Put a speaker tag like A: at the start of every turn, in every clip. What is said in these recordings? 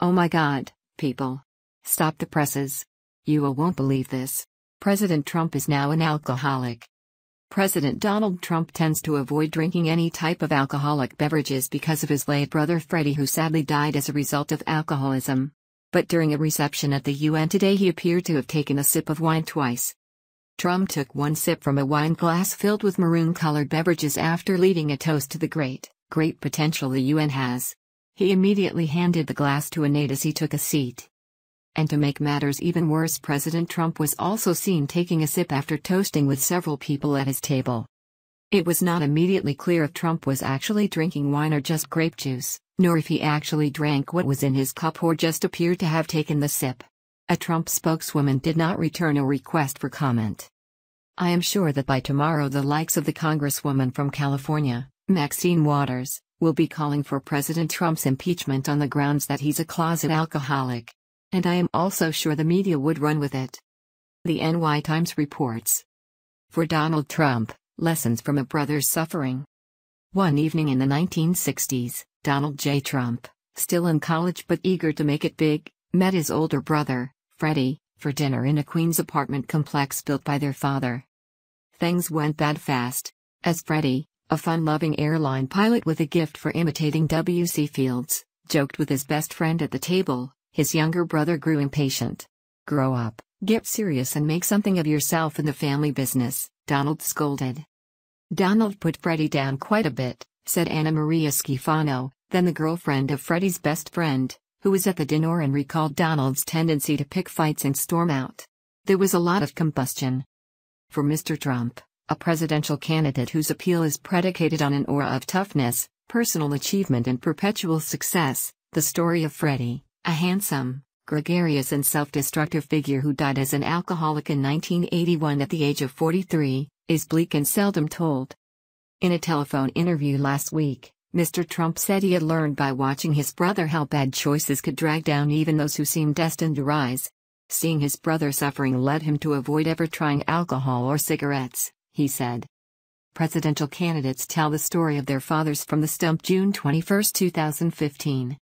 A: Oh my god, people. Stop the presses. You won't believe this. President Trump is now an alcoholic. President Donald Trump tends to avoid drinking any type of alcoholic beverages because of his late brother Freddie, who sadly died as a result of alcoholism. But during a reception at the UN today, he appeared to have taken a sip of wine twice. Trump took one sip from a wine glass filled with maroon colored beverages after leading a toast to the great, great potential the UN has. He immediately handed the glass to Anait as he took a seat. And to make matters even worse, President Trump was also seen taking a sip after toasting with several people at his table. It was not immediately clear if Trump was actually drinking wine or just grape juice, nor if he actually drank what was in his cup or just appeared to have taken the sip. A Trump spokeswoman did not return a request for comment. I am sure that by tomorrow the likes of the Congresswoman from California, Maxine Waters, will be calling for President Trump's impeachment on the grounds that he's a closet alcoholic. And I am also sure the media would run with it. The NY Times reports. For Donald Trump, lessons from a brother's suffering. One evening in the 1960s, Donald J. Trump, still in college but eager to make it big, met his older brother, Freddie, for dinner in a Queens apartment complex built by their father. Things went bad fast, as Freddie, a fun loving airline pilot with a gift for imitating W.C. Fields, joked with his best friend at the table, his younger brother grew impatient. Grow up, get serious, and make something of yourself in the family business, Donald scolded. Donald put Freddie down quite a bit, said Anna Maria Schifano, then the girlfriend of Freddie's best friend, who was at the dinner and recalled Donald's tendency to pick fights and storm out. There was a lot of combustion. For Mr. Trump, a presidential candidate whose appeal is predicated on an aura of toughness, personal achievement, and perpetual success. The story of Freddie, a handsome, gregarious, and self destructive figure who died as an alcoholic in 1981 at the age of 43, is bleak and seldom told. In a telephone interview last week, Mr. Trump said he had learned by watching his brother how bad choices could drag down even those who seemed destined to rise. Seeing his brother suffering led him to avoid ever trying alcohol or cigarettes he said. Presidential candidates tell the story of their fathers from the stump June 21, 2015.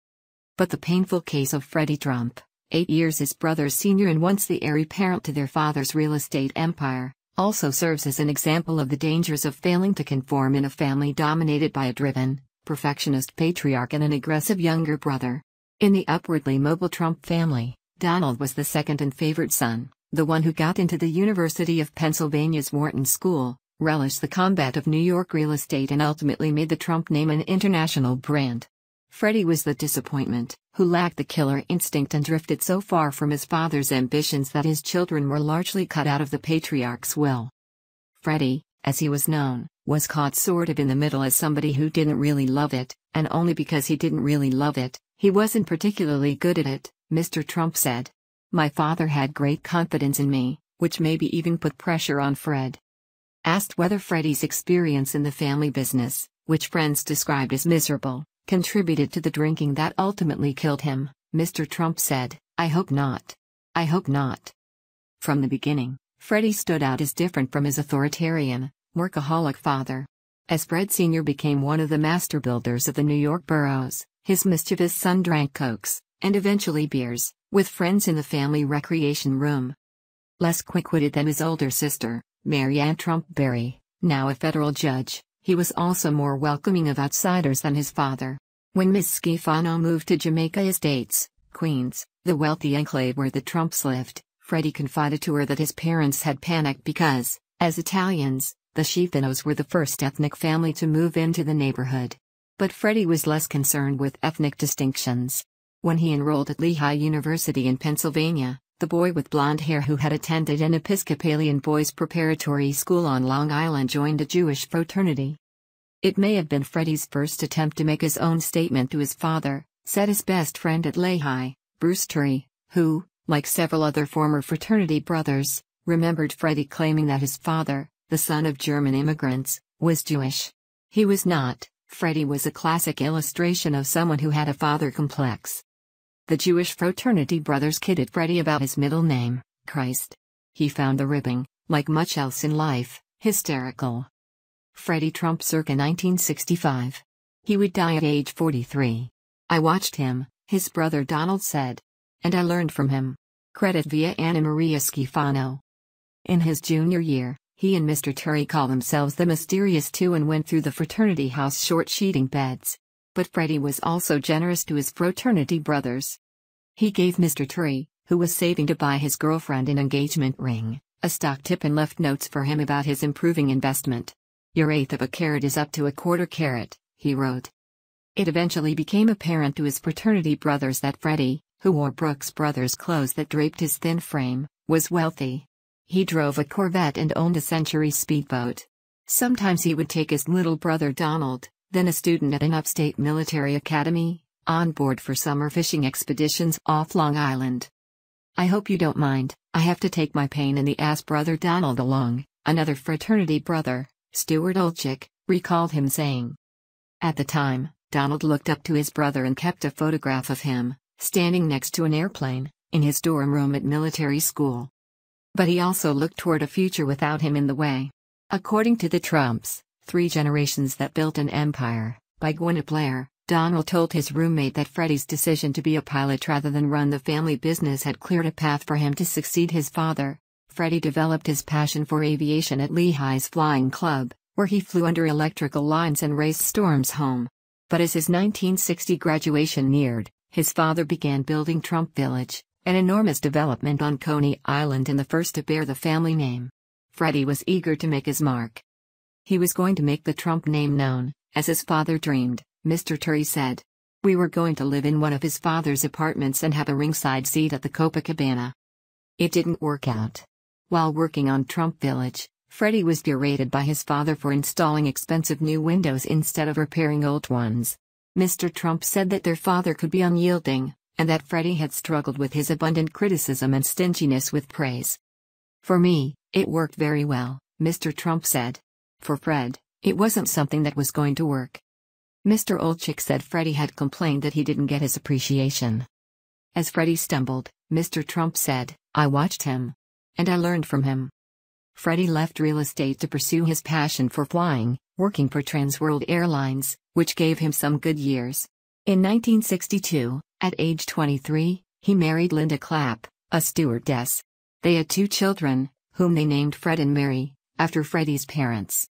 A: But the painful case of Freddie Trump, eight years his brother's senior and once the heir apparent to their father's real estate empire, also serves as an example of the dangers of failing to conform in a family dominated by a driven, perfectionist patriarch and an aggressive younger brother. In the upwardly mobile Trump family, Donald was the second and favorite son the one who got into the University of Pennsylvania's Wharton School, relished the combat of New York real estate and ultimately made the Trump name an international brand. Freddie was the disappointment, who lacked the killer instinct and drifted so far from his father's ambitions that his children were largely cut out of the patriarch's will. Freddie, as he was known, was caught sort of in the middle as somebody who didn't really love it, and only because he didn't really love it, he wasn't particularly good at it, Mr. Trump said. My father had great confidence in me, which maybe even put pressure on Fred. Asked whether Freddie's experience in the family business, which friends described as miserable, contributed to the drinking that ultimately killed him, Mr. Trump said, I hope not. I hope not. From the beginning, Freddie stood out as different from his authoritarian, workaholic father. As Fred Sr. became one of the master builders of the New York boroughs, his mischievous son drank cokes, and eventually beers, with friends in the family recreation room. Less quick witted than his older sister, Marianne Trump Berry, now a federal judge, he was also more welcoming of outsiders than his father. When Ms. Schifano moved to Jamaica Estates, Queens, the wealthy enclave where the Trumps lived, Freddie confided to her that his parents had panicked because, as Italians, the Schifanos were the first ethnic family to move into the neighborhood. But Freddie was less concerned with ethnic distinctions, when he enrolled at Lehigh University in Pennsylvania, the boy with blond hair who had attended an Episcopalian boys' preparatory school on Long Island joined a Jewish fraternity. It may have been Freddie's first attempt to make his own statement to his father, said his best friend at Lehigh, Bruce Turey, who, like several other former fraternity brothers, remembered Freddie claiming that his father, the son of German immigrants, was Jewish. He was not, Freddie was a classic illustration of someone who had a father complex. The Jewish fraternity brothers kidded Freddie about his middle name, Christ. He found the ribbing, like much else in life, hysterical. Freddie Trump circa 1965. He would die at age 43. I watched him, his brother Donald said. And I learned from him. Credit via Anna Maria Schifano. In his junior year, he and Mr. Terry call themselves the Mysterious Two and went through the fraternity house short sheeting beds. But Freddie was also generous to his fraternity brothers. He gave Mr. Tree, who was saving to buy his girlfriend an engagement ring, a stock tip and left notes for him about his improving investment. Your eighth of a carat is up to a quarter carat, he wrote. It eventually became apparent to his fraternity brothers that Freddie, who wore Brooks Brothers clothes that draped his thin frame, was wealthy. He drove a Corvette and owned a Century speedboat. Sometimes he would take his little brother Donald, then a student at an upstate military academy, on board for summer fishing expeditions off Long Island. I hope you don't mind, I have to take my pain in the ass brother Donald along, another fraternity brother, Stuart Olchick, recalled him saying. At the time, Donald looked up to his brother and kept a photograph of him, standing next to an airplane, in his dorm room at military school. But he also looked toward a future without him in the way. According to the Trumps, three generations that built an empire, by Gwynne Blair, Donald told his roommate that Freddie's decision to be a pilot rather than run the family business had cleared a path for him to succeed his father. Freddie developed his passion for aviation at Lehigh's Flying Club, where he flew under electrical lines and raced storms home. But as his 1960 graduation neared, his father began building Trump Village, an enormous development on Coney Island and the first to bear the family name. Freddie was eager to make his mark. He was going to make the Trump name known, as his father dreamed. Mr. Turry said. We were going to live in one of his father's apartments and have a ringside seat at the Copacabana. It didn't work out. While working on Trump Village, Freddie was berated by his father for installing expensive new windows instead of repairing old ones. Mr. Trump said that their father could be unyielding, and that Freddie had struggled with his abundant criticism and stinginess with praise. For me, it worked very well, Mr. Trump said. For Fred, it wasn't something that was going to work. Mr. Olchik said Freddie had complained that he didn't get his appreciation. As Freddie stumbled, Mr. Trump said, I watched him. And I learned from him. Freddie left real estate to pursue his passion for flying, working for Transworld Airlines, which gave him some good years. In 1962, at age 23, he married Linda Clapp, a stewardess. They had two children, whom they named Fred and Mary, after Freddie's parents.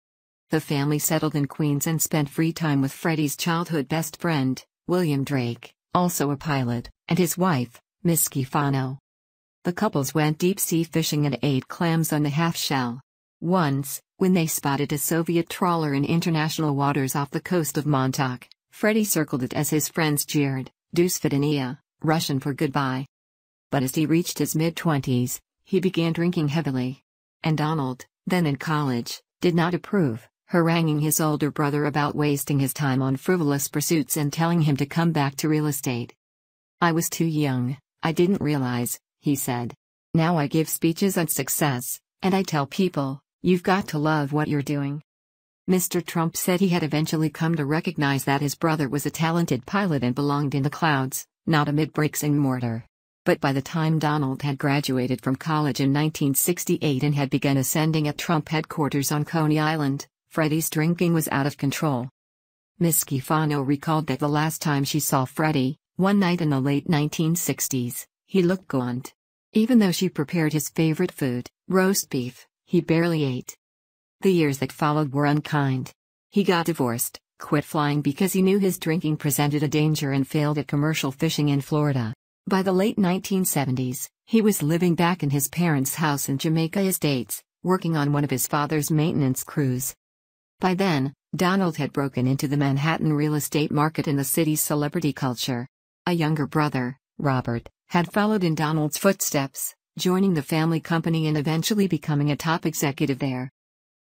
A: The family settled in Queens and spent free time with Freddie's childhood best friend, William Drake, also a pilot, and his wife, Miss Schifano. The couples went deep sea fishing and ate clams on the half shell. Once, when they spotted a Soviet trawler in international waters off the coast of Montauk, Freddie circled it as his friends jeered, Dusfidania, Russian for goodbye. But as he reached his mid 20s, he began drinking heavily. And Donald, then in college, did not approve haranguing his older brother about wasting his time on frivolous pursuits and telling him to come back to real estate. I was too young, I didn't realize, he said. Now I give speeches on success, and I tell people, you've got to love what you're doing. Mr. Trump said he had eventually come to recognize that his brother was a talented pilot and belonged in the clouds, not amid bricks and mortar. But by the time Donald had graduated from college in 1968 and had begun ascending at Trump headquarters on Coney Island, Freddie's drinking was out of control. Miss Schifano recalled that the last time she saw Freddie, one night in the late 1960s, he looked gaunt. Even though she prepared his favorite food, roast beef, he barely ate. The years that followed were unkind. He got divorced, quit flying because he knew his drinking presented a danger and failed at commercial fishing in Florida. By the late 1970s, he was living back in his parents' house in Jamaica Estates, working on one of his father's maintenance crews. By then, Donald had broken into the Manhattan real estate market and the city's celebrity culture. A younger brother, Robert, had followed in Donald's footsteps, joining the family company and eventually becoming a top executive there.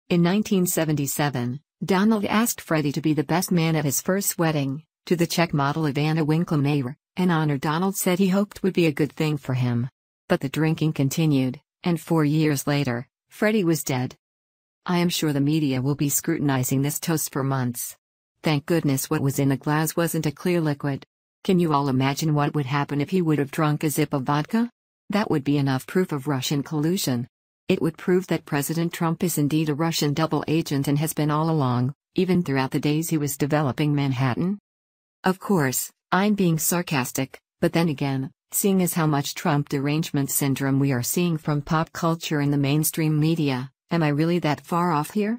A: In 1977, Donald asked Freddie to be the best man at his first wedding, to the Czech model of Anna Winklemeyer, an honor Donald said he hoped would be a good thing for him. But the drinking continued, and four years later, Freddie was dead. I am sure the media will be scrutinizing this toast for months. Thank goodness what was in the glass wasn't a clear liquid. Can you all imagine what would happen if he would have drunk a sip of vodka? That would be enough proof of Russian collusion. It would prove that President Trump is indeed a Russian double agent and has been all along, even throughout the days he was developing Manhattan. Of course, I'm being sarcastic, but then again, seeing as how much Trump derangement syndrome we are seeing from pop culture and the mainstream media, Am I really that far off here?